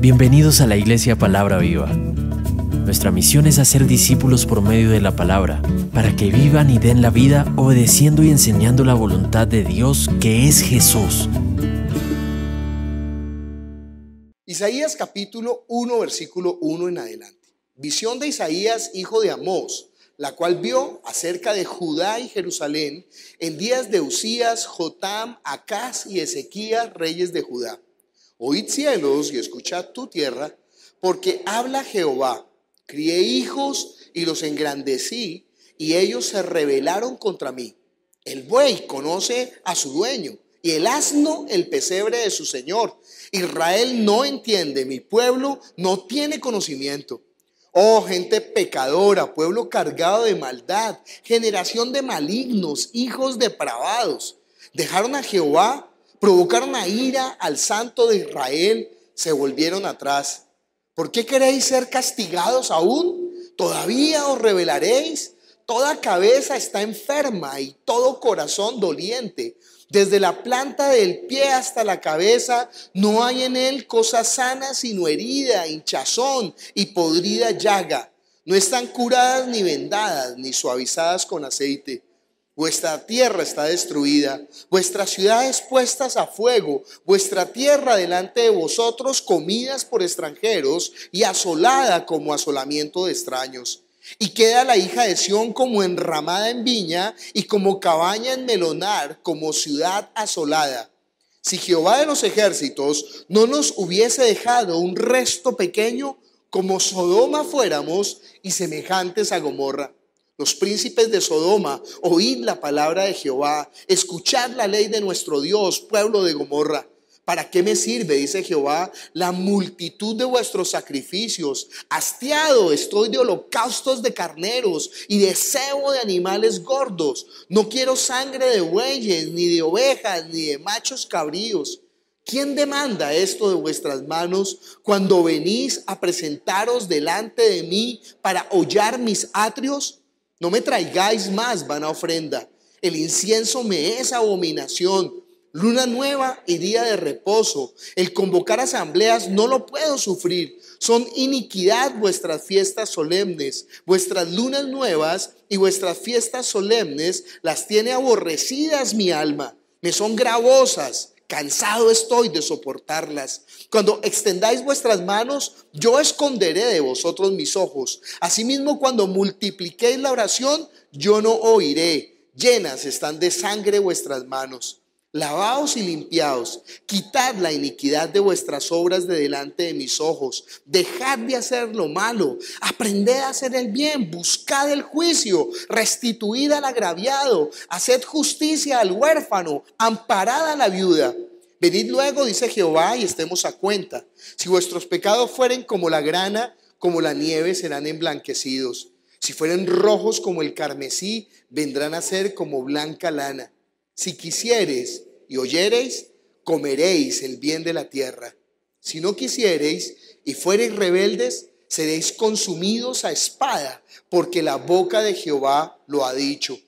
Bienvenidos a la Iglesia Palabra Viva. Nuestra misión es hacer discípulos por medio de la palabra, para que vivan y den la vida obedeciendo y enseñando la voluntad de Dios que es Jesús. Isaías capítulo 1, versículo 1 en adelante. Visión de Isaías, hijo de Amós, la cual vio acerca de Judá y Jerusalén en días de Usías, Jotam, Acaz y Ezequías, reyes de Judá Oíd cielos y escuchad tu tierra, porque habla Jehová. Crié hijos y los engrandecí, y ellos se rebelaron contra mí. El buey conoce a su dueño, y el asno el pesebre de su señor. Israel no entiende, mi pueblo no tiene conocimiento. Oh, gente pecadora, pueblo cargado de maldad, generación de malignos, hijos depravados. Dejaron a Jehová provocaron a ira al santo de Israel, se volvieron atrás. ¿Por qué queréis ser castigados aún? ¿Todavía os revelaréis? Toda cabeza está enferma y todo corazón doliente. Desde la planta del pie hasta la cabeza no hay en él cosa sana sino herida, hinchazón y podrida llaga. No están curadas ni vendadas ni suavizadas con aceite. Vuestra tierra está destruida, vuestras ciudades puestas a fuego, vuestra tierra delante de vosotros comidas por extranjeros y asolada como asolamiento de extraños. Y queda la hija de Sión como enramada en viña y como cabaña en melonar, como ciudad asolada. Si Jehová de los ejércitos no nos hubiese dejado un resto pequeño, como Sodoma fuéramos y semejantes a Gomorra. Los príncipes de Sodoma, oíd la palabra de Jehová, escuchad la ley de nuestro Dios, pueblo de Gomorra. ¿Para qué me sirve, dice Jehová, la multitud de vuestros sacrificios? Hastiado estoy de holocaustos de carneros y de cebo de animales gordos. No quiero sangre de bueyes, ni de ovejas, ni de machos cabríos. ¿Quién demanda esto de vuestras manos cuando venís a presentaros delante de mí para hollar mis atrios? No me traigáis más vana ofrenda. El incienso me es abominación. Luna nueva y día de reposo. El convocar asambleas no lo puedo sufrir. Son iniquidad vuestras fiestas solemnes. Vuestras lunas nuevas y vuestras fiestas solemnes las tiene aborrecidas mi alma. Me son gravosas cansado estoy de soportarlas. Cuando extendáis vuestras manos, yo esconderé de vosotros mis ojos. Asimismo, cuando multipliquéis la oración, yo no oiré. Llenas están de sangre vuestras manos. Lavaos y limpiaos, quitad la iniquidad de vuestras obras de delante de mis ojos, dejad de hacer lo malo, aprended a hacer el bien, buscad el juicio, restituid al agraviado, haced justicia al huérfano, amparad a la viuda. Venid luego, dice Jehová, y estemos a cuenta. Si vuestros pecados fueren como la grana, como la nieve, serán emblanquecidos. Si fueren rojos como el carmesí, vendrán a ser como blanca lana. Si quisiereis y oyereis, comeréis el bien de la tierra. Si no quisiereis y fuereis rebeldes, seréis consumidos a espada, porque la boca de Jehová lo ha dicho.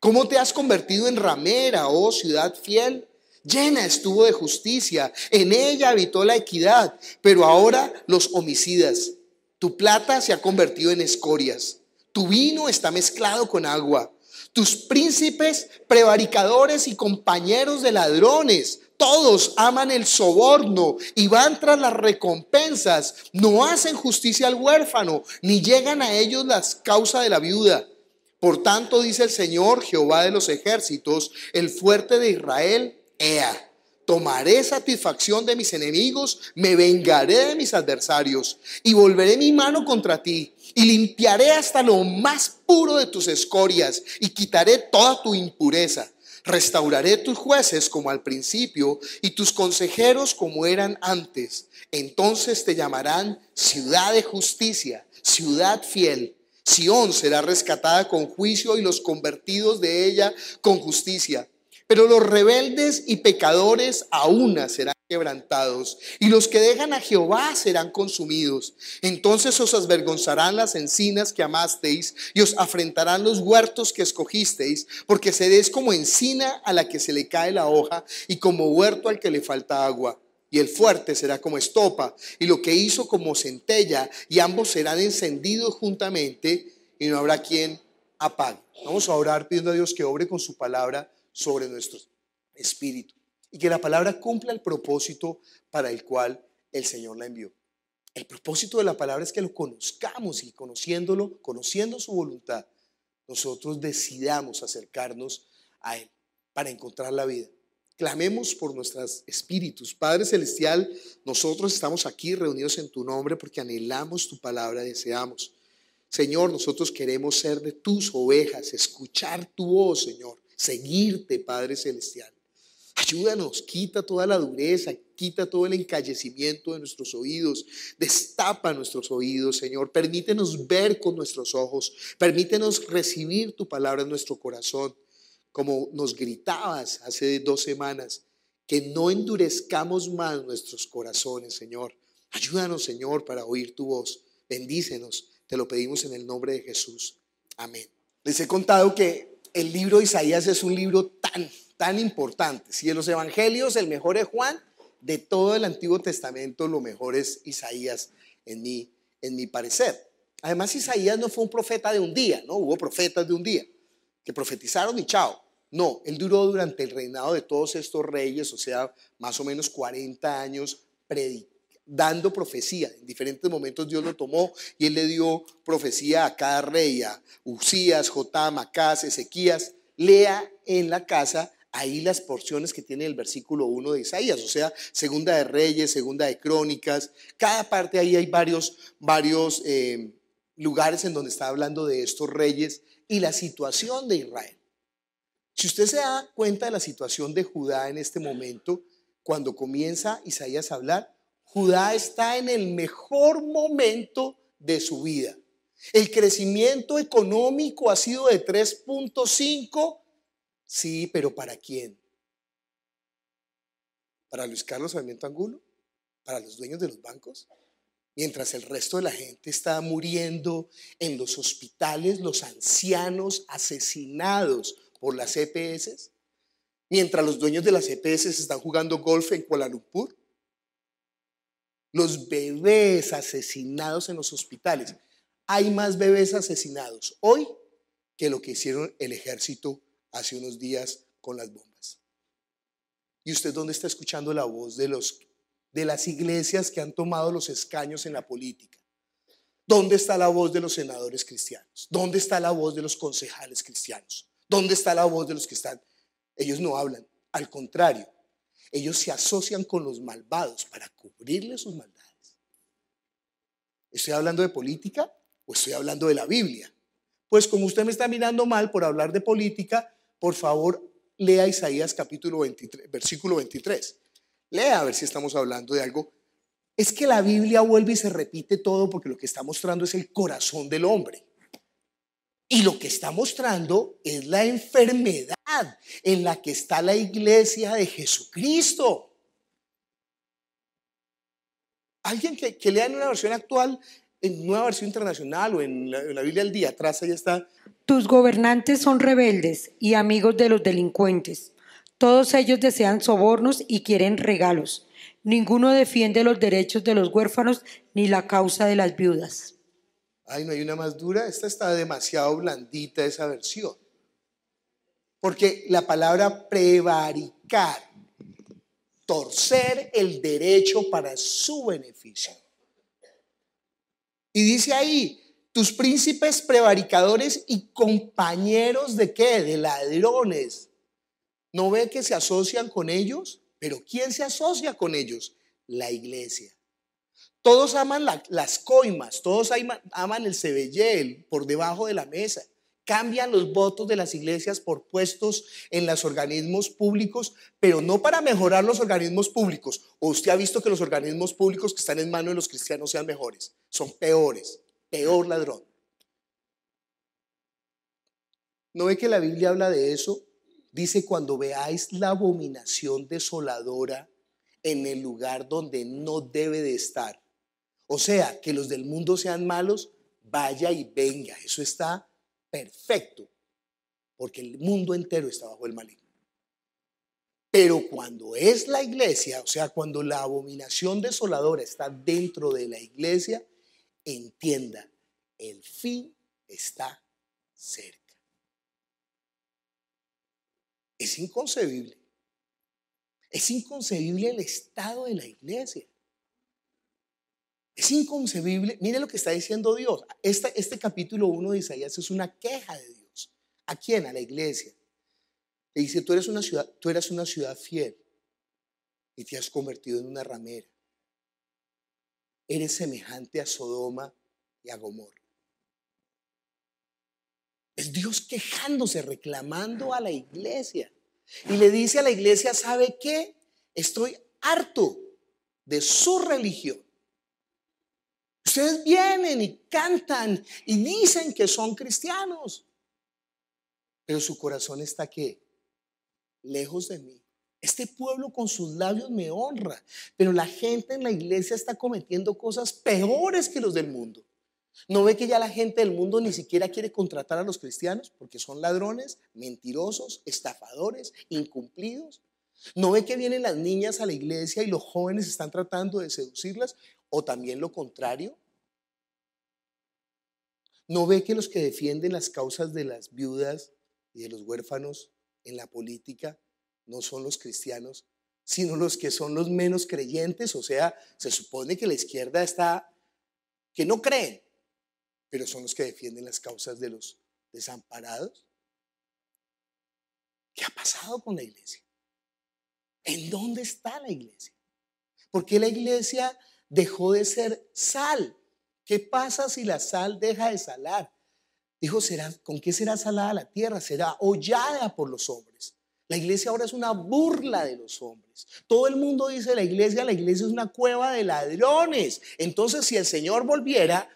¿Cómo te has convertido en ramera, oh ciudad fiel? Llena estuvo de justicia, en ella habitó la equidad, pero ahora los homicidas. Tu plata se ha convertido en escorias, tu vino está mezclado con agua tus príncipes, prevaricadores y compañeros de ladrones, todos aman el soborno y van tras las recompensas. No hacen justicia al huérfano, ni llegan a ellos las causas de la viuda. Por tanto, dice el Señor Jehová de los ejércitos, el fuerte de Israel, Ea Tomaré satisfacción de mis enemigos, me vengaré de mis adversarios y volveré mi mano contra ti y limpiaré hasta lo más puro de tus escorias y quitaré toda tu impureza. Restauraré tus jueces como al principio y tus consejeros como eran antes. Entonces te llamarán ciudad de justicia, ciudad fiel. Sión será rescatada con juicio y los convertidos de ella con justicia. Pero los rebeldes y pecadores aún serán quebrantados, y los que dejan a Jehová serán consumidos. Entonces os avergonzarán las encinas que amasteis, y os afrentarán los huertos que escogisteis, porque seréis como encina a la que se le cae la hoja, y como huerto al que le falta agua. Y el fuerte será como estopa, y lo que hizo como centella, y ambos serán encendidos juntamente, y no habrá quien apague. Vamos a orar pidiendo a Dios que obre con su palabra sobre nuestro espíritu y que la palabra cumpla el propósito para el cual el Señor la envió. El propósito de la palabra es que lo conozcamos y conociéndolo, conociendo su voluntad, nosotros decidamos acercarnos a Él para encontrar la vida. Clamemos por nuestros espíritus. Padre Celestial, nosotros estamos aquí reunidos en tu nombre porque anhelamos tu palabra, deseamos. Señor, nosotros queremos ser de tus ovejas, escuchar tu voz, Señor seguirte, Padre Celestial. Ayúdanos, quita toda la dureza, quita todo el encallecimiento de nuestros oídos, destapa nuestros oídos, Señor. Permítenos ver con nuestros ojos, permítenos recibir tu palabra en nuestro corazón, como nos gritabas hace dos semanas, que no endurezcamos más nuestros corazones, Señor. Ayúdanos, Señor, para oír tu voz. Bendícenos, te lo pedimos en el nombre de Jesús. Amén. Les he contado que el libro de Isaías es un libro tan, tan importante. Si de los evangelios el mejor es Juan, de todo el Antiguo Testamento lo mejor es Isaías en mi, en mi parecer. Además, Isaías no fue un profeta de un día, ¿no? Hubo profetas de un día que profetizaron y chao. No, él duró durante el reinado de todos estos reyes, o sea, más o menos 40 años predicando dando profecía. En diferentes momentos Dios lo tomó y él le dio profecía a cada rey, a Usías, Jotam, Acaz, Ezequías. Lea en la casa ahí las porciones que tiene el versículo 1 de Isaías, o sea, segunda de Reyes, segunda de Crónicas, cada parte ahí hay varios, varios eh, lugares en donde está hablando de estos reyes y la situación de Israel. Si usted se da cuenta de la situación de Judá en este momento, cuando comienza Isaías a hablar, Judá está en el mejor momento de su vida. El crecimiento económico ha sido de 3.5. Sí, pero ¿para quién? ¿Para Luis Carlos Sarmiento Angulo? ¿Para los dueños de los bancos? Mientras el resto de la gente está muriendo en los hospitales, los ancianos asesinados por las EPS, mientras los dueños de las EPS están jugando golf en Kuala Lumpur, los bebés asesinados en los hospitales. Hay más bebés asesinados hoy que lo que hicieron el ejército hace unos días con las bombas. ¿Y usted dónde está escuchando la voz de, los, de las iglesias que han tomado los escaños en la política? ¿Dónde está la voz de los senadores cristianos? ¿Dónde está la voz de los concejales cristianos? ¿Dónde está la voz de los que están? Ellos no hablan. Al contrario, ellos se asocian con los malvados para cubrirle sus maldades. ¿Estoy hablando de política o estoy hablando de la Biblia? Pues como usted me está mirando mal por hablar de política, por favor lea Isaías capítulo 23, versículo 23. Lea a ver si estamos hablando de algo. Es que la Biblia vuelve y se repite todo porque lo que está mostrando es el corazón del hombre. Y lo que está mostrando es la enfermedad en la que está la iglesia de Jesucristo. Alguien que, lea en una versión actual, en nueva versión internacional o en la, Biblia al día, atrás ahí está. Tus gobernantes son rebeldes y amigos de los delincuentes. Todos ellos desean sobornos y quieren regalos. Ninguno defiende los derechos de los huérfanos ni la causa de las viudas. Ay, no hay una más dura. Esta está demasiado blandita, esa versión. Porque la palabra prevaricar, torcer el derecho para su beneficio. Y dice ahí, tus príncipes prevaricadores y compañeros de qué? De ladrones. ¿No ve que se asocian con ellos? Pero ¿quién se asocia con ellos? La iglesia. Todos aman las coimas, todos aman, el cebellel por debajo de la mesa. Cambian los votos de las iglesias por puestos en los organismos públicos, pero no para mejorar los organismos públicos. O usted ha visto que los organismos públicos que están en manos de los cristianos sean mejores, son peores, peor ladrón. ¿No ve que la Biblia habla de eso? Dice, cuando veáis la abominación desoladora en el lugar donde no debe de estar, o sea, que los del mundo sean malos, vaya y venga. Eso está perfecto, porque el mundo entero está bajo el maligno. Pero cuando es la iglesia, o sea, cuando la abominación desoladora está dentro de la iglesia, entienda, el fin está cerca. Es inconcebible. Es inconcebible el estado de la iglesia. Es inconcebible. Mire lo que está diciendo Dios. Este, capítulo 1 de Isaías es una queja de Dios. ¿A quién? A la iglesia. Le dice, tú, eres una ciudad, tú una ciudad fiel y te has convertido en una ramera. Eres semejante a Sodoma y a Gomorra. Es Dios quejándose, reclamando a la iglesia. Y le dice a la iglesia, ¿sabe qué? Estoy harto de su religión Ustedes vienen y cantan y dicen que son cristianos, pero su corazón está que lejos de mí. Este pueblo con sus labios me honra, pero la gente en la iglesia está cometiendo cosas peores que los del mundo. ¿No ve que ya la gente del mundo ni siquiera quiere contratar a los cristianos porque son ladrones, mentirosos, estafadores, incumplidos? ¿No ve que vienen las niñas a la iglesia y los jóvenes están tratando de seducirlas? ¿O también lo contrario? ¿No ve que los que defienden las causas de las viudas y de los huérfanos en la política no son los cristianos, sino los que son los menos creyentes? O sea, se supone que la izquierda está, que no creen, pero son los que defienden las causas de los desamparados. ¿Qué ha pasado con la iglesia? ¿En dónde está la iglesia? ¿Por qué la iglesia dejó de ser sal ¿Qué pasa si la sal deja de salar? Dijo, ¿será, ¿con qué será salada la tierra? Será hollada por los hombres. La iglesia ahora es una burla de los hombres. Todo el mundo dice la iglesia, la iglesia es una cueva de ladrones. Entonces, si el Señor volviera,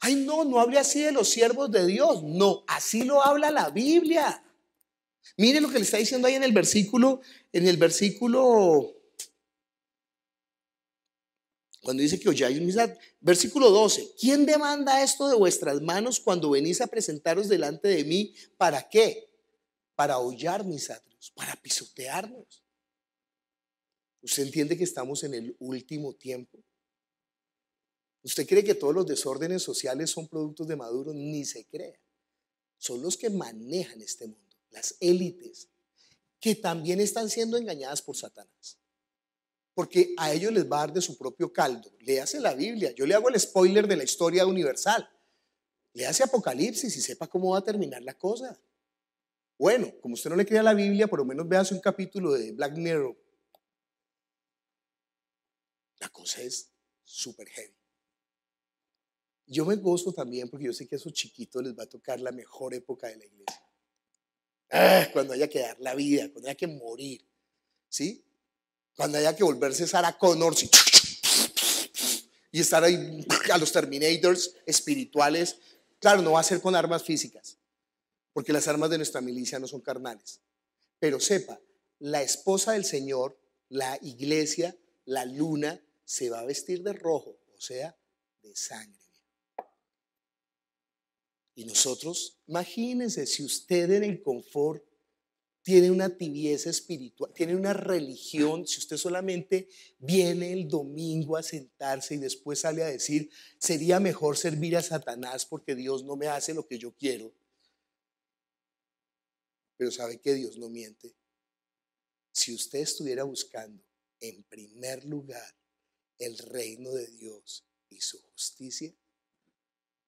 ay no, no hable así de los siervos de Dios. No, así lo habla la Biblia. Miren lo que le está diciendo ahí en el versículo, en el versículo cuando dice que oyáis misad. Versículo 12, ¿quién demanda esto de vuestras manos cuando venís a presentaros delante de mí? ¿Para qué? Para hollar mis atrios, para pisotearnos. ¿Usted entiende que estamos en el último tiempo? ¿Usted cree que todos los desórdenes sociales son productos de Maduro? Ni se crea. Son los que manejan este mundo, las élites, que también están siendo engañadas por Satanás porque a ellos les va a dar de su propio caldo. hace la Biblia, yo le hago el spoiler de la historia universal. hace Apocalipsis y sepa cómo va a terminar la cosa. Bueno, como usted no le crea la Biblia, por lo menos véase un capítulo de Black Mirror. La cosa es súper heavy. Yo me gozo también porque yo sé que a esos chiquitos les va a tocar la mejor época de la iglesia. Ah, cuando haya que dar la vida, cuando haya que morir. ¿Sí? Cuando haya que volverse Sarah Connor y, y estar ahí a los Terminators espirituales, claro, no va a ser con armas físicas, porque las armas de nuestra milicia no son carnales. Pero sepa, la esposa del Señor, la iglesia, la luna, se va a vestir de rojo, o sea, de sangre. Y nosotros, imagínense, si usted en el confort tiene una tibieza espiritual, tiene una religión. Si usted solamente viene el domingo a sentarse y después sale a decir, sería mejor servir a Satanás porque Dios no me hace lo que yo quiero. Pero sabe que Dios no miente. Si usted estuviera buscando en primer lugar el reino de Dios y su justicia,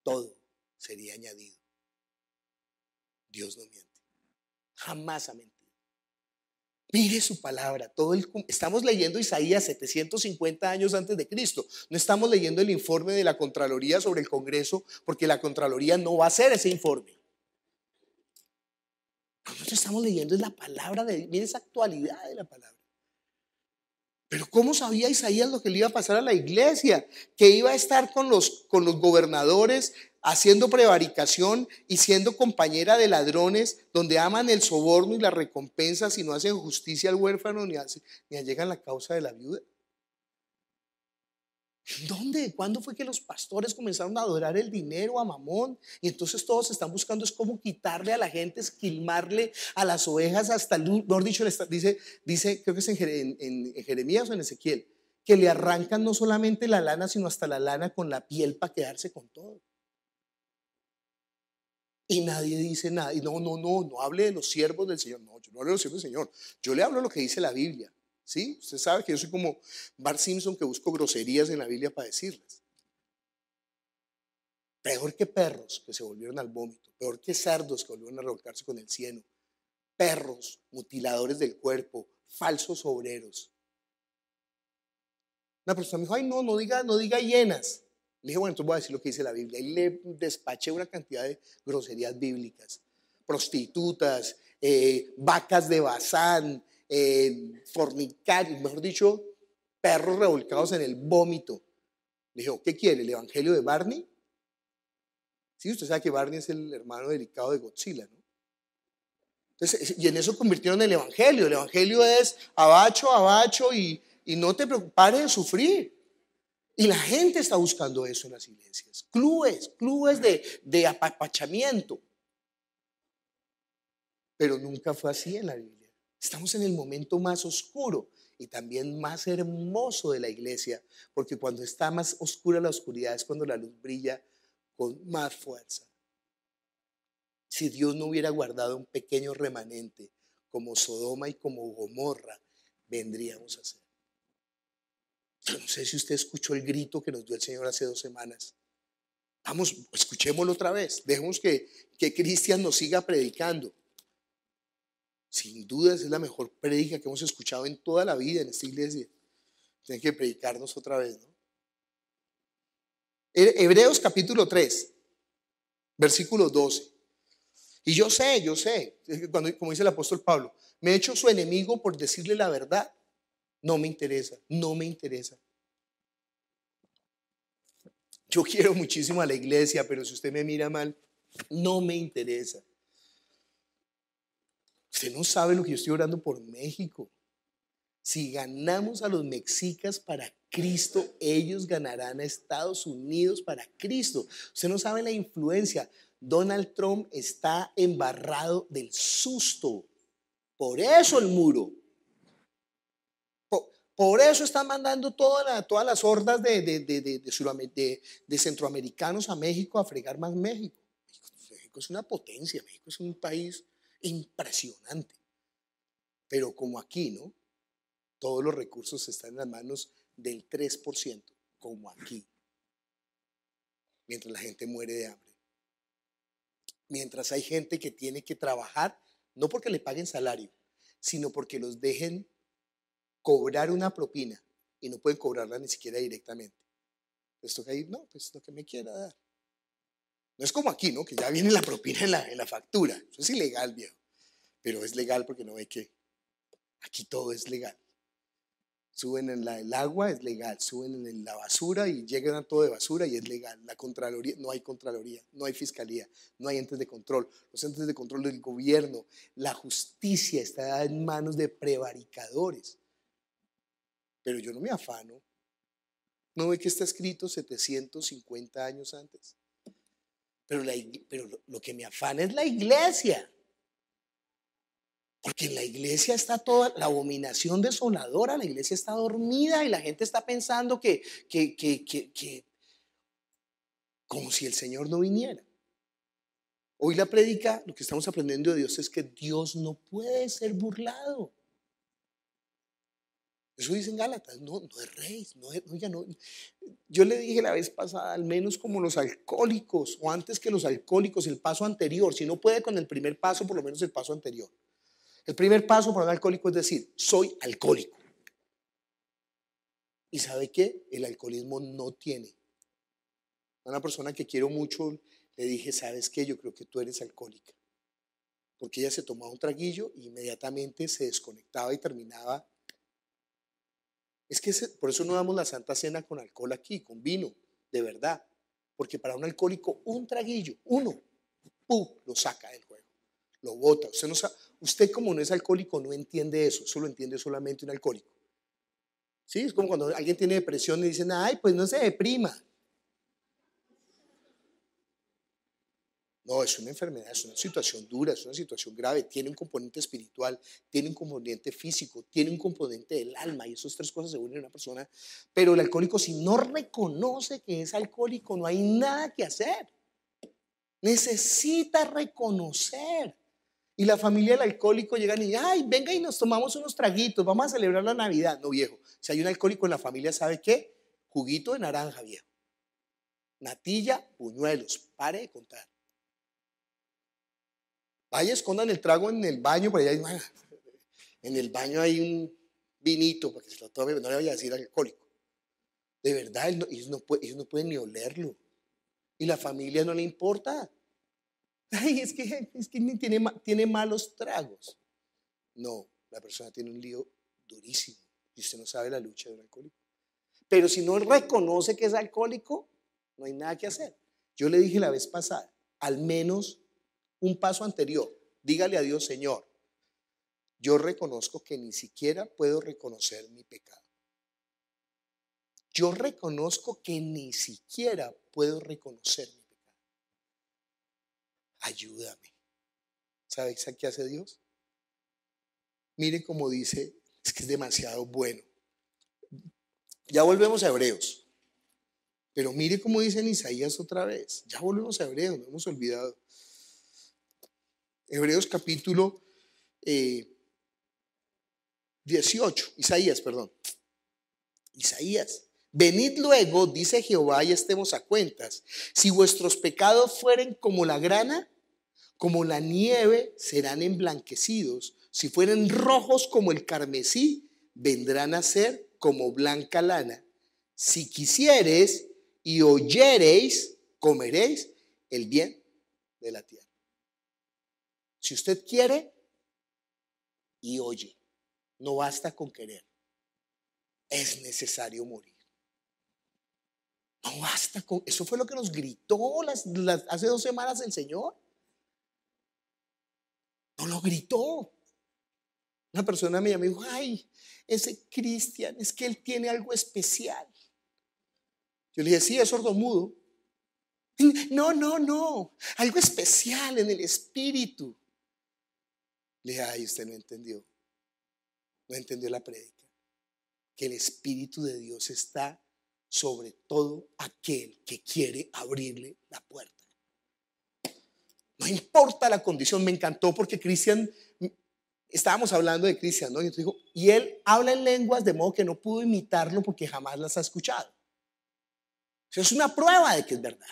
todo sería añadido. Dios no miente jamás ha mentido. Mire su palabra. Todo estamos leyendo Isaías 750 años antes de Cristo. No estamos leyendo el informe de la Contraloría sobre el Congreso porque la Contraloría no va a hacer ese informe. Nosotros estamos leyendo es la palabra de Mire esa actualidad de la palabra. Pero ¿cómo sabía Isaías lo que le iba a pasar a la iglesia? Que iba a estar con los, con los gobernadores haciendo prevaricación y siendo compañera de ladrones, donde aman el soborno y la recompensa si no hacen justicia al huérfano ni, ni allegan la causa de la viuda. ¿Dónde? ¿Cuándo fue que los pastores comenzaron a adorar el dinero a Mamón? Y entonces todos están buscando es cómo quitarle a la gente, esquilmarle a las ovejas hasta el, mejor dicho, dice, dice creo que es en Jeremías o en Ezequiel, que le arrancan no solamente la lana, sino hasta la lana con la piel para quedarse con todo. Y nadie dice nada. Y no, no, no, no hable de los siervos del Señor. No, yo no hablo de los siervos del Señor. Yo le hablo lo que dice la Biblia. ¿Sí? Usted sabe que yo soy como Bart Simpson que busco groserías en la Biblia para decirlas. Peor que perros que se volvieron al vómito. Peor que cerdos que volvieron a revolcarse con el cieno. Perros, mutiladores del cuerpo, falsos obreros. Una persona me dijo, ay, no, no diga, no diga llenas. Le dije, bueno, entonces voy a decir lo que dice la Biblia. Y le despaché una cantidad de groserías bíblicas. Prostitutas, eh, vacas de bazán, fornicar, eh, fornicarios, mejor dicho, perros revolcados en el vómito. Le dije, ¿qué quiere? ¿El evangelio de Barney? Sí, usted sabe que Barney es el hermano delicado de Godzilla, ¿no? Entonces, y en eso convirtieron el evangelio. El evangelio es abacho, abacho y, y no te preocupes, de sufrir. Y la gente está buscando eso en las iglesias. Clubes, clubes de, apapachamiento. Pero nunca fue así en la Biblia. Estamos en el momento más oscuro y también más hermoso de la iglesia, porque cuando está más oscura la oscuridad es cuando la luz brilla con más fuerza. Si Dios no hubiera guardado un pequeño remanente como Sodoma y como Gomorra, vendríamos a ser no sé si usted escuchó el grito que nos dio el Señor hace dos semanas. Vamos, escuchémoslo otra vez. Dejemos que, que Cristian nos siga predicando. Sin duda es la mejor predica que hemos escuchado en toda la vida en esta iglesia. Tienen que predicarnos otra vez, ¿no? Hebreos capítulo 3, versículo 12. Y yo sé, yo sé, cuando, como dice el apóstol Pablo, me he hecho su enemigo por decirle la verdad no me interesa, no me interesa. Yo quiero muchísimo a la iglesia, pero si usted me mira mal, no me interesa. Usted no sabe lo que yo estoy orando por México. Si ganamos a los mexicas para Cristo, ellos ganarán a Estados Unidos para Cristo. Usted no sabe la influencia. Donald Trump está embarrado del susto. Por eso el muro. Por eso están mandando todas las hordas de, centroamericanos a México a fregar más México. México. Pues, México es una potencia, México es un país impresionante. Pero como aquí, ¿no? Todos los recursos están en las manos del 3%, como aquí. Mientras la gente muere de hambre. Mientras hay gente que tiene que trabajar, no porque le paguen salario, sino porque los dejen cobrar una propina y no pueden cobrarla ni siquiera directamente. Les pues toca ir, no, pues lo que me quiera dar. No es como aquí, ¿no? Que ya viene la propina en la, factura. Eso es ilegal, viejo. Pero es legal porque no ve que aquí todo es legal. Suben en el agua, es legal. Suben en la basura y llegan a todo de basura y es legal. La Contraloría, no hay Contraloría, no hay Fiscalía, no hay entes de control. Los entes de control del gobierno, la justicia está en manos de prevaricadores pero yo no me afano. ¿No ve que está escrito 750 años antes? Pero, lo que me afana es la iglesia. Porque en la iglesia está toda la abominación desoladora, la iglesia está dormida y la gente está pensando que, que como si el Señor no viniera. Hoy la predica, lo que estamos aprendiendo de Dios es que Dios no puede ser burlado. Eso dicen Gálatas, no, no es rey, Yo le dije la vez pasada, al menos como los alcohólicos, o antes que los alcohólicos, el paso anterior, si no puede con el primer paso, por lo menos el paso anterior. El primer paso para un alcohólico es decir, soy alcohólico. ¿Y sabe qué? El alcoholismo no tiene. A una persona que quiero mucho le dije, ¿sabes qué? Yo creo que tú eres alcohólica. Porque ella se tomaba un traguillo e inmediatamente se desconectaba y terminaba es que por eso no damos la Santa Cena con alcohol aquí, con vino, de verdad. Porque para un alcohólico, un traguillo, uno, ¡pum! lo saca del juego, lo bota. Usted, no usted como no es alcohólico no entiende eso, solo entiende solamente un alcohólico. ¿Sí? Es como cuando alguien tiene depresión y dicen, ay, pues no se deprima. No, es una enfermedad, es una situación dura, es una situación grave, tiene un componente espiritual, tiene un componente físico, tiene un componente del alma y esas tres cosas se unen en una persona. Pero el alcohólico si no reconoce que es alcohólico, no hay nada que hacer. Necesita reconocer. Y la familia del alcohólico llega y dice, ay, venga y nos tomamos unos traguitos, vamos a celebrar la Navidad. No, viejo, si hay un alcohólico en la familia, ¿sabe qué? Juguito de naranja, viejo. Natilla, puñuelos, pare de contar. Vaya, escondan el trago en el baño, por allá hay, en el baño hay un vinito, porque se lo tome, no le vaya a decir alcohólico. De verdad, ellos no, pueden, ni olerlo. Y la familia no le importa. Ay, es que, es que tiene, tiene malos tragos. No, la persona tiene un lío durísimo. Y usted no sabe la lucha del alcohólico. Pero si no reconoce que es alcohólico, no hay nada que hacer. Yo le dije la vez pasada, al menos un paso anterior. Dígale a Dios, Señor, yo reconozco que ni siquiera puedo reconocer mi pecado. Yo reconozco que ni siquiera puedo reconocer mi pecado. Ayúdame. ¿Sabes a qué hace Dios? Mire cómo dice, es que es demasiado bueno. Ya volvemos a Hebreos. Pero mire cómo dice en Isaías otra vez. Ya volvemos a Hebreos, no hemos olvidado. Hebreos capítulo 18, eh, Isaías, perdón. Isaías. Venid luego, dice Jehová, y estemos a cuentas. Si vuestros pecados fueren como la grana, como la nieve, serán emblanquecidos. Si fueren rojos como el carmesí, vendrán a ser como blanca lana. Si quisieres y oyereis, comeréis el bien de la tierra. Si usted quiere y oye, no basta con querer. Es necesario morir. No basta con... Eso fue lo que nos gritó hace dos semanas el Señor. No lo gritó. Una persona llamó me dijo, ay, ese Cristian, es que él tiene algo especial. Yo le dije, sí, es mudo No, no, no, algo especial en el espíritu. Le dije, ay, usted no entendió. No entendió la prédica. Que el Espíritu de Dios está sobre todo aquel que quiere abrirle la puerta. No importa la condición, me encantó porque Cristian, estábamos hablando de Cristian, ¿no? Y, y él habla en lenguas de modo que no pudo imitarlo porque jamás las ha escuchado. Eso es una prueba de que es verdad.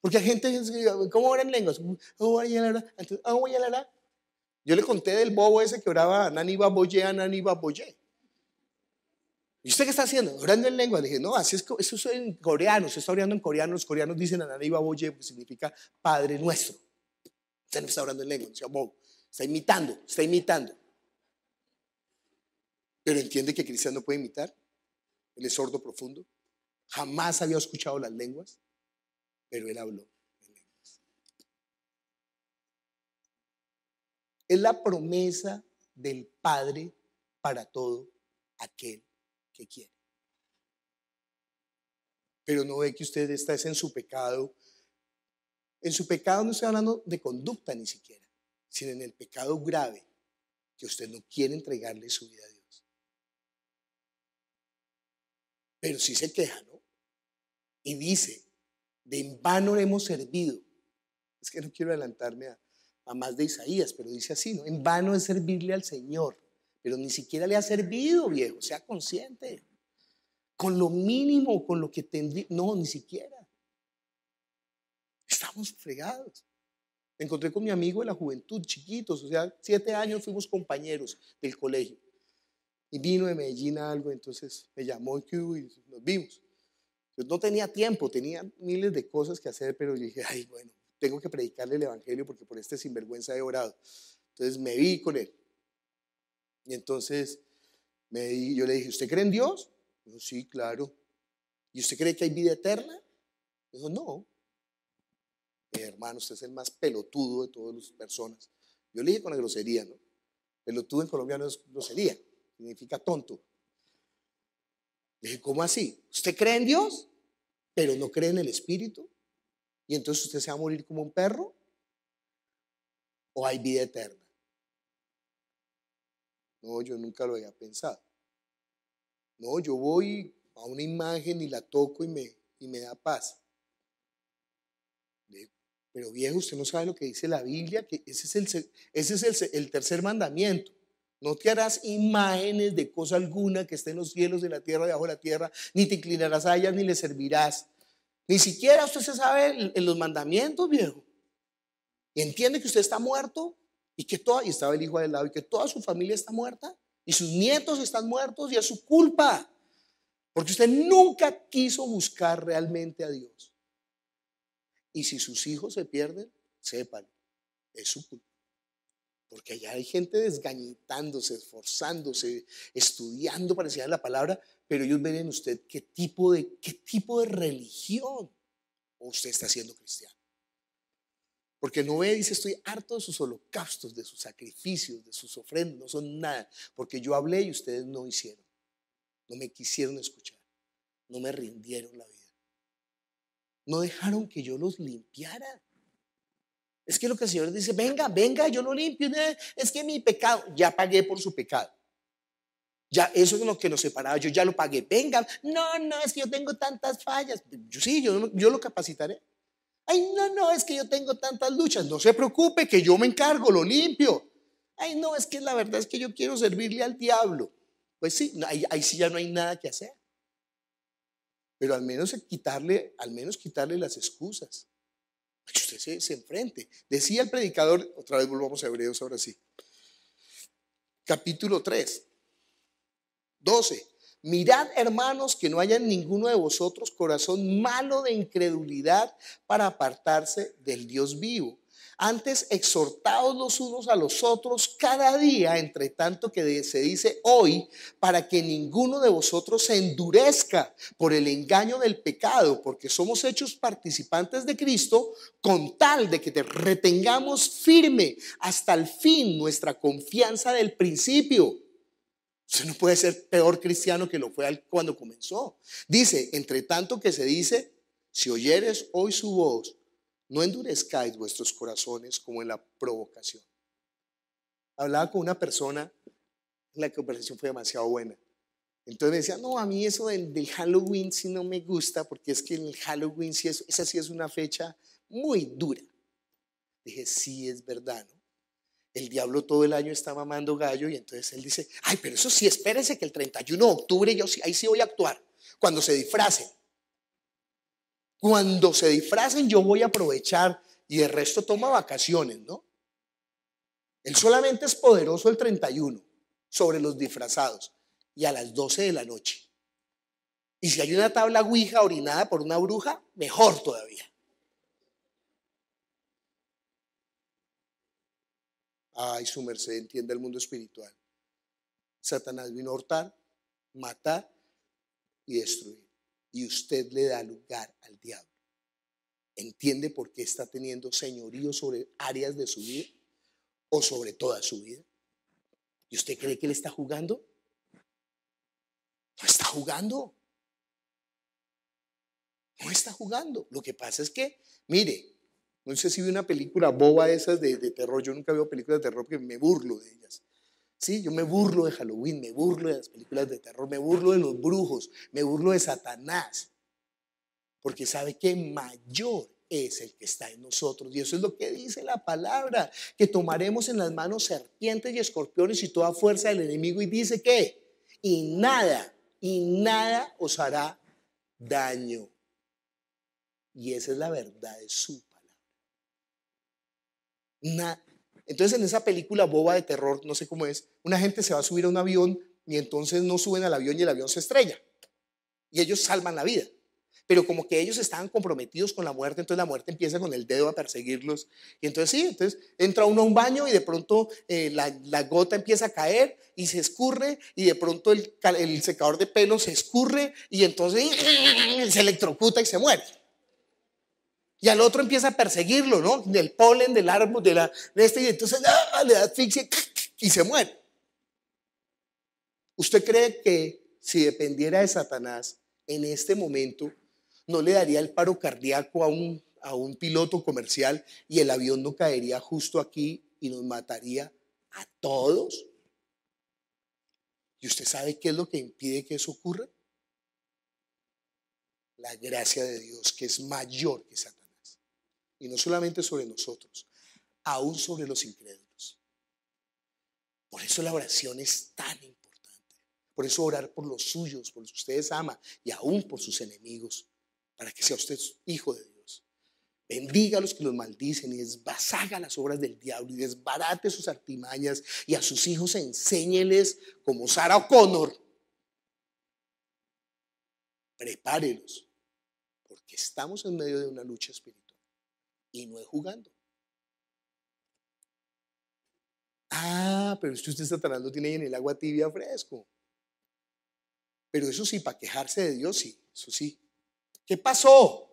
Porque hay gente que dice, ¿cómo hablan lenguas? Oh, entonces, oh, a la. Yo le conté del bobo ese que oraba Nani boye, ah, Nani Baboye. ¿Y usted qué está haciendo? Orando en lengua. Le dije, no, así es, eso es en coreano, se está orando en coreano. Los coreanos dicen Anani Baboye, que pues significa Padre Nuestro. Usted no está orando en lengua, se bobo. Está imitando, está imitando. Pero entiende que Cristiano puede imitar. Él es sordo profundo. Jamás había escuchado las lenguas, pero él habló. Es la promesa del Padre para todo aquel que quiere. Pero no ve que usted está en su pecado. En su pecado no estoy hablando de conducta ni siquiera, sino en el pecado grave que usted no quiere entregarle su vida a Dios. Pero si sí se queja, ¿no? Y dice, de en vano le hemos servido. Es que no quiero adelantarme a, a más de Isaías, pero dice así, ¿no? En vano es servirle al Señor, pero ni siquiera le ha servido, viejo, sea consciente. Con lo mínimo, con lo que tendría, no, ni siquiera. Estamos fregados. Me encontré con mi amigo de la juventud, chiquitos, o sea, siete años fuimos compañeros del colegio. Y vino de Medellín algo, entonces me llamó y nos vimos. Yo no tenía tiempo, tenía miles de cosas que hacer, pero dije, ay, bueno, tengo que predicarle el Evangelio porque por este sinvergüenza he orado. Entonces me vi con él. Y entonces me yo le dije, ¿usted cree en Dios? Dijo, sí, claro. ¿Y usted cree que hay vida eterna? Dijo, no. hermano, usted es el más pelotudo de todas las personas. Yo le dije con la grosería, ¿no? Pelotudo en colombiano es grosería, significa tonto. Le dije, ¿cómo así? ¿Usted cree en Dios, pero no cree en el Espíritu? Y entonces usted se va a morir como un perro o hay vida eterna. No, yo nunca lo había pensado. No, yo voy a una imagen y la toco y me, y me da paz. Pero viejo, usted no sabe lo que dice la Biblia, que ese es el, ese es el, tercer mandamiento. No te harás imágenes de cosa alguna que esté en los cielos, de la tierra, debajo de la tierra, ni te inclinarás a ellas, ni le servirás. Ni siquiera usted se sabe en los mandamientos, viejo. entiende que usted está muerto y que toda, y estaba el hijo al lado, y que toda su familia está muerta y sus nietos están muertos y es su culpa. Porque usted nunca quiso buscar realmente a Dios. Y si sus hijos se pierden, sepan es su culpa. Porque allá hay gente desgañitándose, esforzándose, estudiando para enseñar la palabra, pero ellos ven en usted qué tipo de, qué tipo de religión usted está siendo cristiano. Porque no dice, estoy harto de sus holocaustos, de sus sacrificios, de sus ofrendas, no son nada. Porque yo hablé y ustedes no hicieron. No me quisieron escuchar. No me rindieron la vida. No dejaron que yo los limpiara. Es que lo que el Señor dice, venga, venga, yo lo limpio, es que mi pecado, ya pagué por su pecado. Ya, eso es lo que nos separaba, yo ya lo pagué. Venga, no, no, es que yo tengo tantas fallas. sí, yo, yo lo capacitaré. Ay, no, no, es que yo tengo tantas luchas. No se preocupe, que yo me encargo, lo limpio. Ay, no, es que la verdad es que yo quiero servirle al diablo. Pues sí, ahí, ahí sí ya no hay nada que hacer. Pero al menos quitarle, al menos quitarle las excusas usted se, enfrente. Decía el predicador, otra vez volvamos a Hebreos ahora sí. Capítulo 3, 12. Mirad, hermanos, que no haya en ninguno de vosotros corazón malo de incredulidad para apartarse del Dios vivo antes exhortados los unos a los otros cada día, entre tanto que se dice hoy, para que ninguno de vosotros se endurezca por el engaño del pecado, porque somos hechos participantes de Cristo con tal de que te retengamos firme hasta el fin nuestra confianza del principio. Usted no puede ser peor cristiano que lo fue cuando comenzó. Dice, entre tanto que se dice, si oyeres hoy su voz, no endurezcáis vuestros corazones como en la provocación. Hablaba con una persona, la conversación fue demasiado buena. Entonces me decía, no, a mí eso del, Halloween sí no me gusta, porque es que el Halloween sí es, esa sí es una fecha muy dura. Dije, sí es verdad, ¿no? El diablo todo el año está mamando gallo y entonces él dice, ay, pero eso sí, espérense que el 31 de octubre yo ahí sí voy a actuar, cuando se disfracen. Cuando se disfracen yo voy a aprovechar y el resto toma vacaciones, ¿no? Él solamente es poderoso el 31 sobre los disfrazados y a las 12 de la noche. Y si hay una tabla guija orinada por una bruja, mejor todavía. Ay, su merced entiende el mundo espiritual. Satanás vino a hurtar, matar y destruir y usted le da lugar al diablo. ¿Entiende por qué está teniendo señorío sobre áreas de su vida o sobre toda su vida? ¿Y usted cree que le está jugando? No está jugando. No está jugando. Lo que pasa es que, mire, no sé si vi una película boba esas de, terror. Yo nunca veo películas de terror porque me burlo de ellas yo me burlo de Halloween, me burlo de las películas de terror, me burlo de los brujos, me burlo de Satanás. Porque sabe que mayor es el que está en nosotros. Y eso es lo que dice la palabra, que tomaremos en las manos serpientes y escorpiones y toda fuerza del enemigo. Y dice que, y nada, y nada os hará daño. Y esa es la verdad de su palabra. Nada entonces en esa película boba de terror, no sé cómo es, una gente se va a subir a un avión y entonces no suben al avión y el avión se estrella. Y ellos salvan la vida. Pero como que ellos estaban comprometidos con la muerte, entonces la muerte empieza con el dedo a perseguirlos. Y entonces sí, entonces entra uno a un baño y de pronto eh, la, gota empieza a caer y se escurre y de pronto el, el secador de pelo se escurre y entonces se electrocuta y se muere. Y al otro empieza a perseguirlo, ¿no? Del polen, del árbol, de, la, este, y entonces ¡ah! le da asfixia y se muere. ¿Usted cree que si dependiera de Satanás en este momento, no le daría el paro cardíaco a un, a un piloto comercial y el avión no caería justo aquí y nos mataría a todos? ¿Y usted sabe qué es lo que impide que eso ocurra? La gracia de Dios, que es mayor que Satanás y no solamente sobre nosotros, aún sobre los incrédulos. Por eso la oración es tan importante. Por eso orar por los suyos, por los que ustedes aman y aún por sus enemigos, para que sea usted hijo de Dios. Bendiga a los que los maldicen y desbazaga las obras del diablo y desbarate sus artimañas y a sus hijos enséñeles como Sara O'Connor. Prepárelos, porque estamos en medio de una lucha espiritual. Y no es jugando. Ah, pero es que usted Satanás lo tiene ahí en el agua tibia fresco. Pero eso sí, para quejarse de Dios, sí, eso sí. ¿Qué pasó?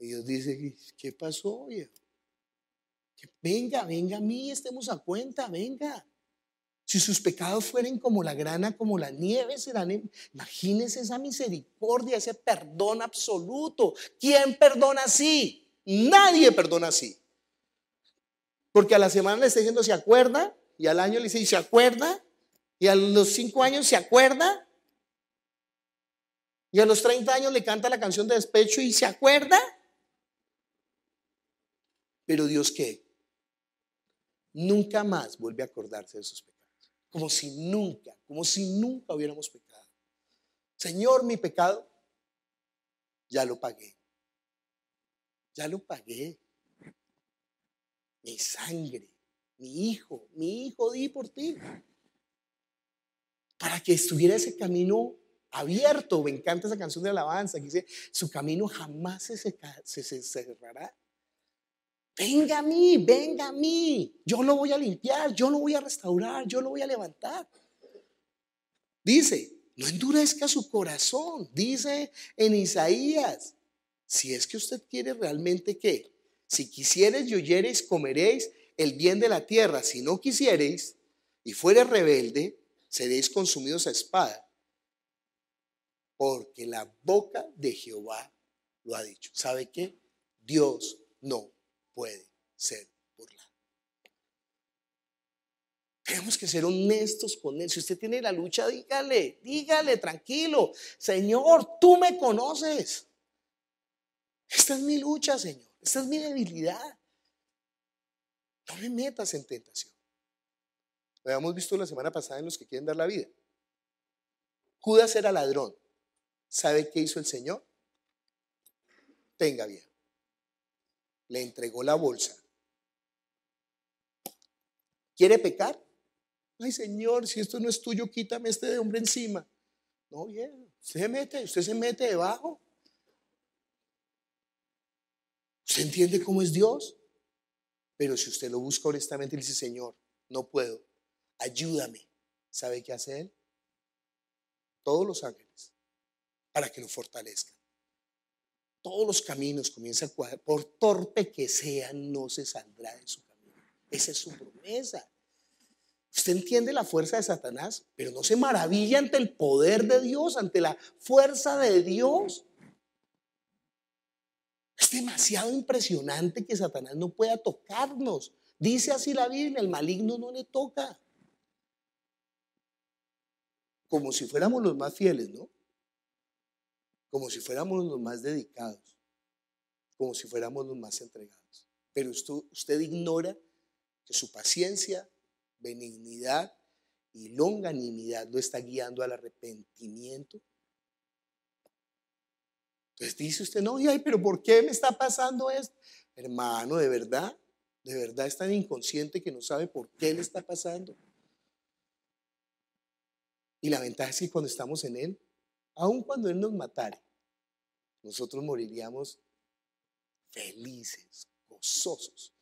Y Dios dice, ¿qué pasó? Venga, venga a mí, estemos a cuenta, venga. Si sus pecados fueren como la grana, como la nieve, serán. Imagínese esa misericordia, ese perdón absoluto. ¿Quién perdona así? Nadie perdona así. Porque a la semana le está diciendo, ¿se acuerda? Y al año le dice, ¿se acuerda? Y a los cinco años, ¿se acuerda? Y a los 30 años le canta la canción de despecho y se acuerda. Pero Dios qué? Nunca más vuelve a acordarse de sus pecados. Como si nunca, como si nunca hubiéramos pecado. Señor, mi pecado ya lo pagué. Ya lo pagué. Mi sangre, mi hijo, mi hijo di por ti. Para que estuviera ese camino abierto. Me encanta esa canción de alabanza dice, su camino jamás se, se, se cerrará. Venga a mí, venga a mí. Yo lo voy a limpiar, yo lo voy a restaurar, yo lo voy a levantar. Dice, no endurezca su corazón, dice en Isaías. Si es que usted quiere realmente que, si quisieres y oyereis, comeréis el bien de la tierra. Si no quisiereis y fuere rebelde, seréis consumidos a espada. Porque la boca de Jehová lo ha dicho. ¿Sabe qué? Dios no puede ser burlado. Tenemos que ser honestos con Él. Si usted tiene la lucha, dígale, dígale, tranquilo. Señor, tú me conoces. Esta es mi lucha, Señor. Esta es mi debilidad. No me metas en tentación. Lo habíamos visto la semana pasada en los que quieren dar la vida. Judas era ladrón. ¿Sabe qué hizo el Señor? Tenga bien. Le entregó la bolsa. ¿Quiere pecar? Ay, Señor, si esto no es tuyo, quítame este hombre encima. No, bien. se mete, usted se mete debajo. ¿Usted entiende cómo es Dios? Pero si usted lo busca honestamente y dice, Señor, no puedo, ayúdame, ¿sabe qué hace Él? Todos los ángeles, para que lo fortalezcan. Todos los caminos comienzan a por torpe que sea, no se saldrá de su camino. Esa es su promesa. Usted entiende la fuerza de Satanás, pero no se maravilla ante el poder de Dios, ante la fuerza de Dios. Es demasiado impresionante que Satanás no pueda tocarnos. Dice así la Biblia, el maligno no le toca. Como si fuéramos los más fieles, ¿no? Como si fuéramos los más dedicados, como si fuéramos los más entregados. Pero usted, usted ignora que su paciencia, benignidad y longanimidad lo está guiando al arrepentimiento entonces dice usted, no, y ay, pero ¿por qué me está pasando esto? Hermano, de verdad, de verdad es tan inconsciente que no sabe por qué le está pasando. Y la ventaja es que cuando estamos en Él, aun cuando Él nos matara, nosotros moriríamos felices, gozosos,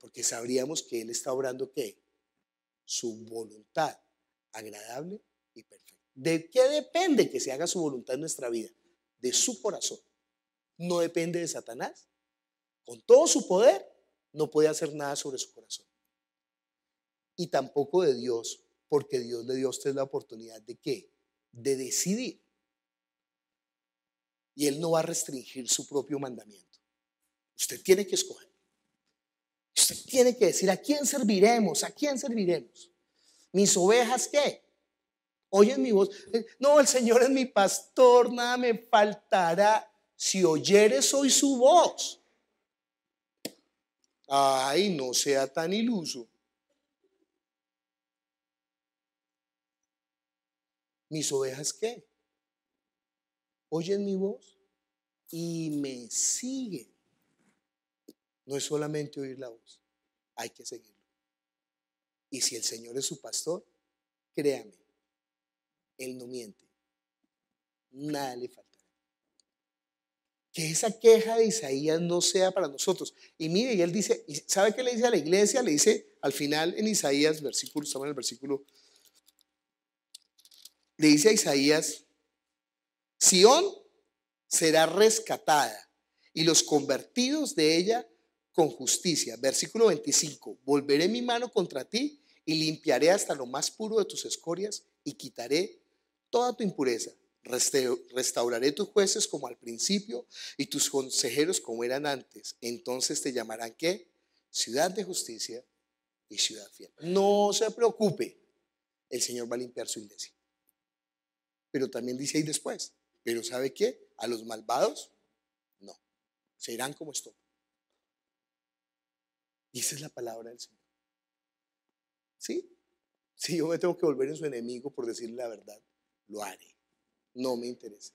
porque sabríamos que Él está obrando qué? Su voluntad agradable y perfecta. ¿De qué depende que se haga su voluntad en nuestra vida? de su corazón. No depende de Satanás. Con todo su poder, no puede hacer nada sobre su corazón. Y tampoco de Dios, porque Dios le dio a usted la oportunidad de qué? De decidir. Y Él no va a restringir su propio mandamiento. Usted tiene que escoger. Usted tiene que decir, ¿a quién serviremos? ¿A quién serviremos? ¿Mis ovejas qué? oyen mi voz. Eh, no, el Señor es mi pastor, nada me faltará. Si oyeres hoy su voz. Ay, no sea tan iluso. ¿Mis ovejas qué? Oyen mi voz y me siguen. No es solamente oír la voz, hay que seguirlo. Y si el Señor es su pastor, créame, él no miente. Nada le falta Que esa queja de Isaías no sea para nosotros. Y mire, y él dice, ¿sabe qué le dice a la iglesia? Le dice al final en Isaías, versículo, estamos en el versículo, le dice a Isaías, Sión será rescatada y los convertidos de ella con justicia. Versículo 25, volveré mi mano contra ti y limpiaré hasta lo más puro de tus escorias y quitaré toda tu impureza. Restauraré tus jueces como al principio y tus consejeros como eran antes. Entonces te llamarán qué? Ciudad de justicia y ciudad fiel. No se preocupe, el Señor va a limpiar su iglesia. Pero también dice ahí después, pero ¿sabe qué? A los malvados, no, se irán como esto. Y esa es la palabra del Señor. ¿Sí? Si yo me tengo que volver en su enemigo por decirle la verdad, lo haré. No me interesa.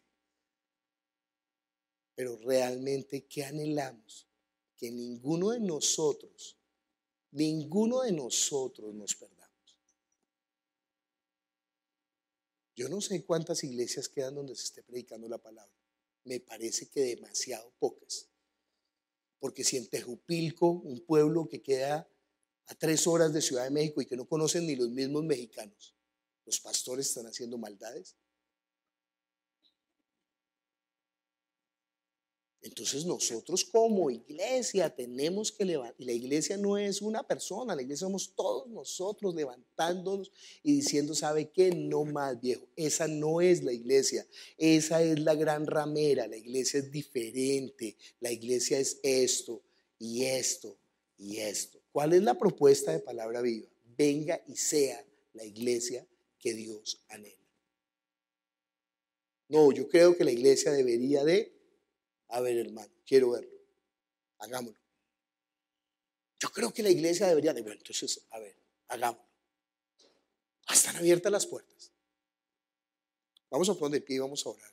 Pero realmente, ¿qué anhelamos? Que ninguno de nosotros, ninguno de nosotros nos perdamos. Yo no sé cuántas iglesias quedan donde se esté predicando la palabra. Me parece que demasiado pocas. Porque si en Tejupilco, un pueblo que queda a tres horas de Ciudad de México y que no conocen ni los mismos mexicanos, ¿Los pastores están haciendo maldades? Entonces nosotros como iglesia tenemos que levantar, y la iglesia no es una persona, la iglesia somos todos nosotros levantándonos y diciendo, ¿sabe qué? No más viejo, esa no es la iglesia, esa es la gran ramera, la iglesia es diferente, la iglesia es esto y esto y esto. ¿Cuál es la propuesta de palabra viva? Venga y sea la iglesia que Dios anhela. No, yo creo que la iglesia debería de, a ver hermano, quiero verlo, hagámoslo. Yo creo que la iglesia debería de, entonces, a ver, hagámoslo. Ah, están abiertas las puertas. Vamos a poner de pie y vamos a orar.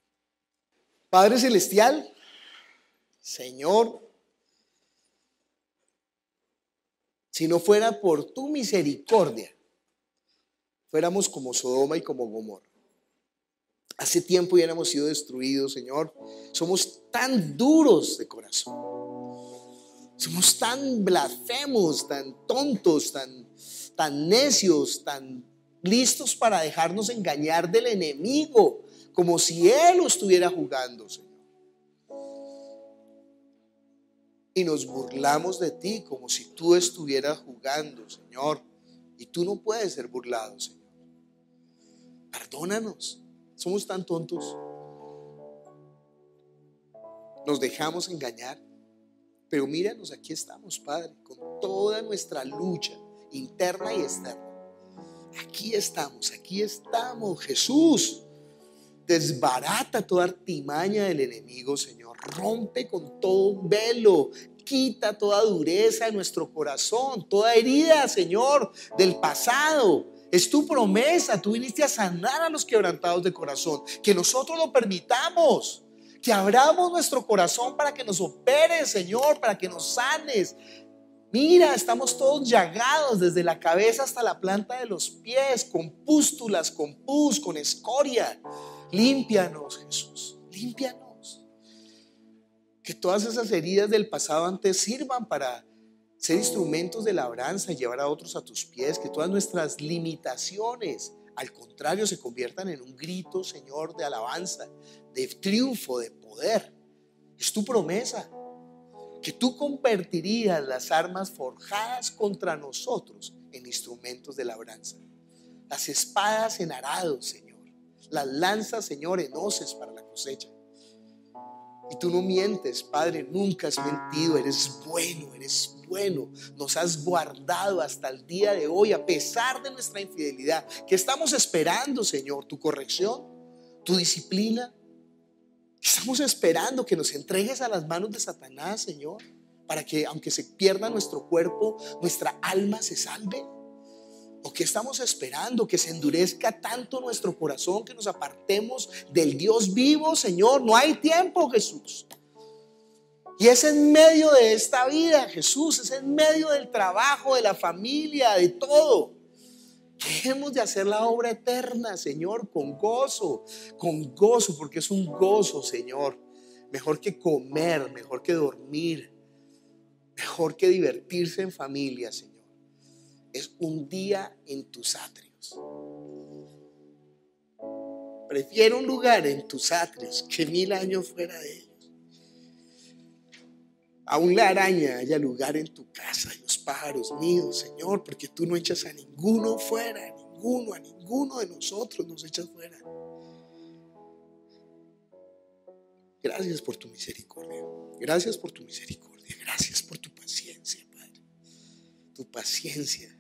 Padre Celestial, Señor, si no fuera por tu misericordia, fuéramos como Sodoma y como Gomorra. Hace tiempo ya hemos sido destruidos, Señor. Somos tan duros de corazón. Somos tan blasfemos, tan tontos, tan, tan necios, tan listos para dejarnos engañar del enemigo, como si Él lo estuviera jugando, Señor. Y nos burlamos de ti como si tú estuvieras jugando, Señor. Y tú no puedes ser burlado, Señor. Perdónanos. Somos tan tontos. Nos dejamos engañar. Pero míranos, aquí estamos, Padre, con toda nuestra lucha interna y externa. Aquí estamos, aquí estamos, Jesús. Desbarata toda artimaña del enemigo, Señor. Rompe con todo velo. Quita toda dureza de nuestro corazón, toda herida, Señor, del pasado es tu promesa, tú viniste a sanar a los quebrantados de corazón, que nosotros lo permitamos, que abramos nuestro corazón para que nos opere Señor, para que nos sanes. Mira, estamos todos llagados desde la cabeza hasta la planta de los pies, con pústulas, con pus, con escoria. Límpianos, Jesús, límpianos. Que todas esas heridas del pasado antes sirvan para ser instrumentos de labranza, y llevar a otros a tus pies, que todas nuestras limitaciones, al contrario, se conviertan en un grito, Señor, de alabanza, de triunfo, de poder. Es tu promesa, que tú convertirías las armas forjadas contra nosotros en instrumentos de labranza. Las espadas en arado, Señor. Las lanzas, Señor, en hoces para la cosecha. Y tú no mientes, Padre, nunca has mentido, eres bueno, eres bueno, nos has guardado hasta el día de hoy, a pesar de nuestra infidelidad, que estamos esperando, Señor, tu corrección, tu disciplina. Estamos esperando que nos entregues a las manos de Satanás, Señor, para que aunque se pierda nuestro cuerpo, nuestra alma se salve. ¿O qué estamos esperando? Que se endurezca tanto nuestro corazón que nos apartemos del Dios vivo, Señor. No hay tiempo, Jesús. Y es en medio de esta vida, Jesús, es en medio del trabajo, de la familia, de todo. Dejemos de hacer la obra eterna, Señor, con gozo, con gozo, porque es un gozo, Señor. Mejor que comer, mejor que dormir, mejor que divertirse en familia, Señor es un día en tus atrios. Prefiero un lugar en tus atrios que mil años fuera de ellos. Aún la araña haya lugar en tu casa y los pájaros míos, Señor, porque tú no echas a ninguno fuera, a ninguno, a ninguno de nosotros nos echas fuera. Gracias por tu misericordia. Gracias por tu misericordia. Gracias por tu paciencia, Padre. Tu paciencia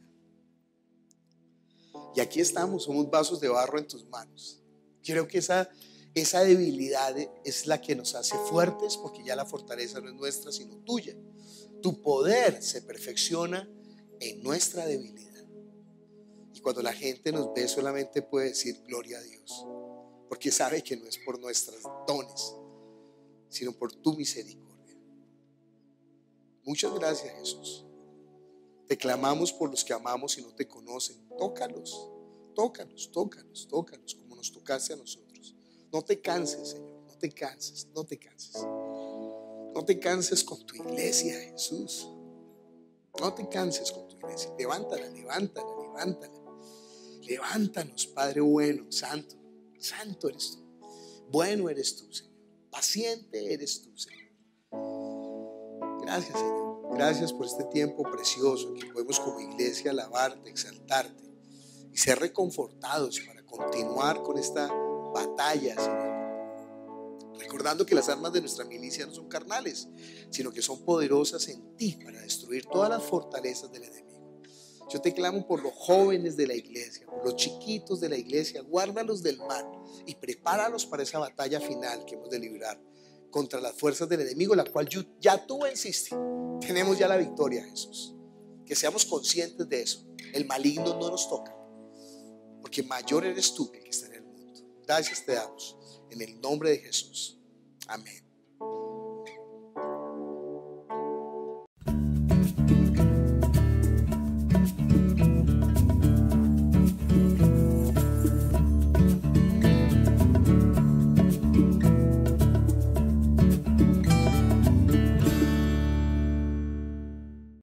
y aquí estamos, somos vasos de barro en tus manos. Creo que esa, esa debilidad es la que nos hace fuertes porque ya la fortaleza no es nuestra, sino tuya. Tu poder se perfecciona en nuestra debilidad. Y cuando la gente nos ve solamente puede decir gloria a Dios, porque sabe que no es por nuestros dones, sino por tu misericordia. Muchas gracias Jesús. Te clamamos por los que amamos y no te conocen. Tócalos, tócalos, tócalos, tócalos, como nos tocaste a nosotros. No te canses, Señor, no te canses, no te canses. No te canses con tu iglesia, Jesús. No te canses con tu iglesia. Levántala, levántala, levántala. Levántanos, Padre bueno, santo. Santo eres tú. Bueno eres tú, Señor. Paciente eres tú, Señor. Gracias, Señor. Gracias por este tiempo precioso que podemos como iglesia alabarte, exaltarte y ser reconfortados para continuar con esta batalla, Señor. Recordando que las armas de nuestra milicia no son carnales, sino que son poderosas en ti para destruir todas las fortalezas del enemigo. Yo te clamo por los jóvenes de la iglesia, por los chiquitos de la iglesia, guárdalos del mal y prepáralos para esa batalla final que hemos de librar contra las fuerzas del enemigo, la cual ya tú venciste. Tenemos ya la victoria, Jesús. Que seamos conscientes de eso. El maligno no nos toca, porque mayor eres tú que el que está en el mundo. Gracias te damos, en el nombre de Jesús. Amén.